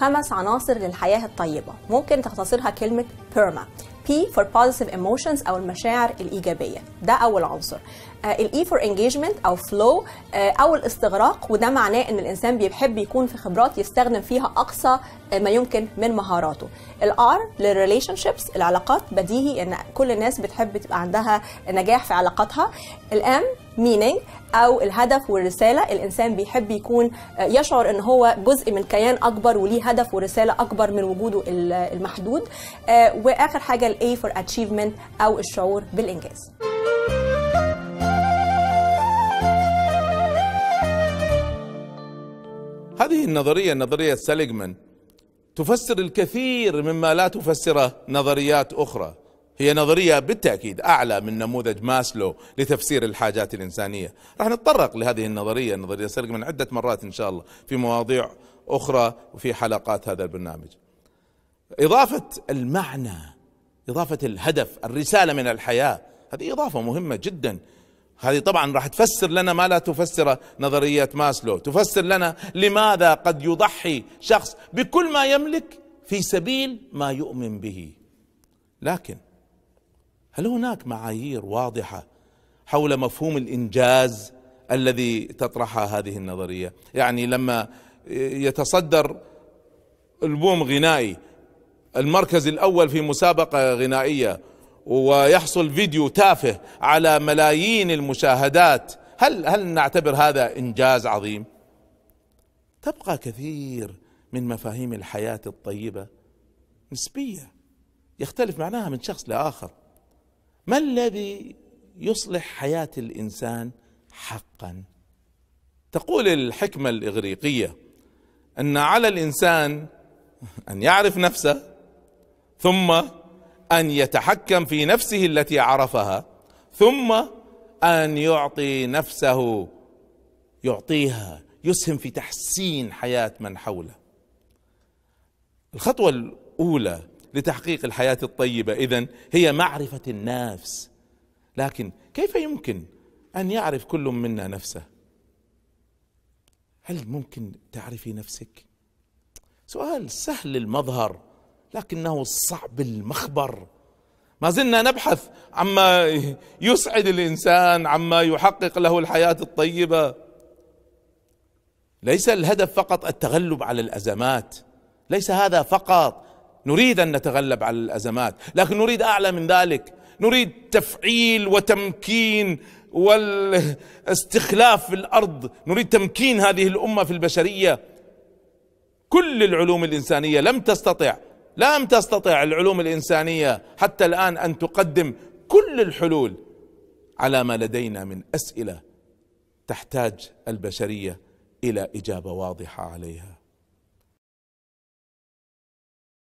خمس عناصر للحياة الطيبة ممكن تختصرها كلمة بيرما P for positive emotions أو المشاعر الإيجابية ده أول عنصر آه، الاي فور e engagement او فلو آه، او الاستغراق وده معناه ان الانسان بيحب يكون في خبرات يستخدم فيها اقصى آه، ما يمكن من مهاراته الار للريليشن شيبس العلاقات بديهي ان كل الناس بتحب تبقى عندها نجاح في علاقاتها الام meaning او الهدف والرساله الانسان بيحب يكون آه، يشعر ان هو جزء من كيان اكبر وليه هدف ورساله اكبر من وجوده المحدود آه، واخر حاجه الاي فور اتشيفمنت او الشعور بالانجاز هذه النظريه نظريه سيليجمان تفسر الكثير مما لا تفسره نظريات اخرى هي نظرية بالتأكيد أعلى من نموذج ماسلو لتفسير الحاجات الإنسانية راح نتطرق لهذه النظرية نظرية سلق من عدة مرات إن شاء الله في مواضيع أخرى وفي حلقات هذا البرنامج إضافة المعنى إضافة الهدف الرسالة من الحياة هذه إضافة مهمة جدا هذه طبعا راح تفسر لنا ما لا تفسر نظرية ماسلو تفسر لنا لماذا قد يضحي شخص بكل ما يملك في سبيل ما يؤمن به لكن هل هناك معايير واضحه حول مفهوم الانجاز الذي تطرحه هذه النظريه يعني لما يتصدر البوم غنائي المركز الاول في مسابقه غنائيه ويحصل فيديو تافه على ملايين المشاهدات هل هل نعتبر هذا انجاز عظيم تبقى كثير من مفاهيم الحياه الطيبه نسبيه يختلف معناها من شخص لاخر ما الذي يصلح حياه الانسان حقا تقول الحكمه الاغريقيه ان على الانسان ان يعرف نفسه ثم ان يتحكم في نفسه التي عرفها ثم ان يعطي نفسه يعطيها يسهم في تحسين حياه من حوله الخطوه الاولى لتحقيق الحياه الطيبه اذا هي معرفه النفس لكن كيف يمكن ان يعرف كل منا نفسه هل ممكن تعرفي نفسك سؤال سهل المظهر لكنه صعب المخبر ما زلنا نبحث عما يسعد الانسان عما يحقق له الحياه الطيبه ليس الهدف فقط التغلب على الازمات ليس هذا فقط نريد ان نتغلب على الازمات لكن نريد اعلى من ذلك نريد تفعيل وتمكين والاستخلاف في الارض نريد تمكين هذه الامه في البشريه كل العلوم الانسانيه لم تستطع لم تستطع العلوم الانسانيه حتى الان ان تقدم كل الحلول على ما لدينا من اسئله تحتاج البشريه الى اجابه واضحه عليها